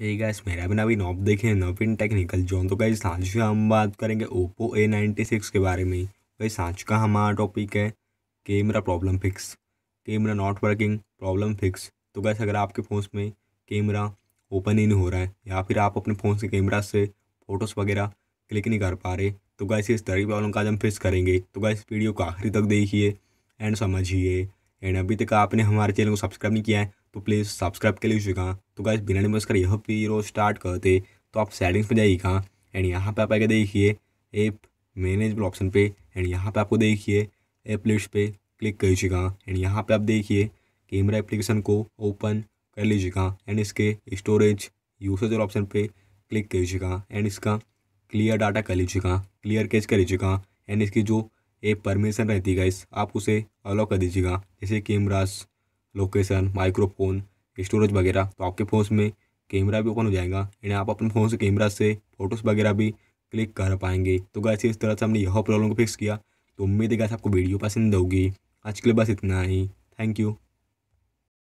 हे gas मेरा बिना अभी नॉब देखे नोपिन टेक्निकल जोन तो गाइस साँच का हम बात करेंगे ओप्पो ए नाइन्टी सिक्स के बारे में गाइस साँच का हमारा टॉपिक है camera problem fix camera not working problem fix तो गैस अगर आपके फ़ोन में कैमरा ओपन ही नहीं हो रहा है या फिर आप अपने फ़ोन से कैमरा से फ़ोटोज़ वगैरह क्लिक नहीं कर पा रहे तो गैस इस तरह की प्रॉब्लम का आज हम फिक्स करेंगे तो गैस वीडियो को आखिरी तक देखिए एंड समझिए एंड अभी तक आपने हमारे चैनल को सब्सक्राइब नहीं किया है तो प्लीज़ सब्सक्राइब के लिए तो गाइस बिना बस कर यह पे रो स्टार्ट करते तो आप सेटिंग्स में जाइएगा एंड यहाँ पे आप आगे देखिए ऐप मैनेजबल ऑप्शन पे एंड यहाँ पे आपको देखिए ऐप लिस्ट पे क्लिक कीजिएगा एंड यहाँ पे आप देखिए कैमरा एप्लीकेशन को ओपन कर लीजिएगा एंड इसके स्टोरेज यूसेज और ऑप्शन पे क्लिक कीजिएगा एंड इसका क्लियर डाटा कर लीजिएगा क्लियर कैच कर लीजिएगा एंड इसकी जो ऐप परमिशन रहती है गाइस आप उसे अलाउ कर दीजिएगा जैसे कैमराज लोकेशन माइक्रोफोन स्टोरेज वगैरह तो आपके फ़ोन में कैमरा भी ओपन हो जाएगा यानी आप अपने फ़ोन से कैमरा से फोटोज़ वगैरह भी क्लिक कर पाएंगे तो गैस इस तरह से हमने यह प्रॉब्लम को फिक्स किया तो उम्मीद है गैस आपको वीडियो पसंद होगी आज के लिए बस इतना ही थैंक यू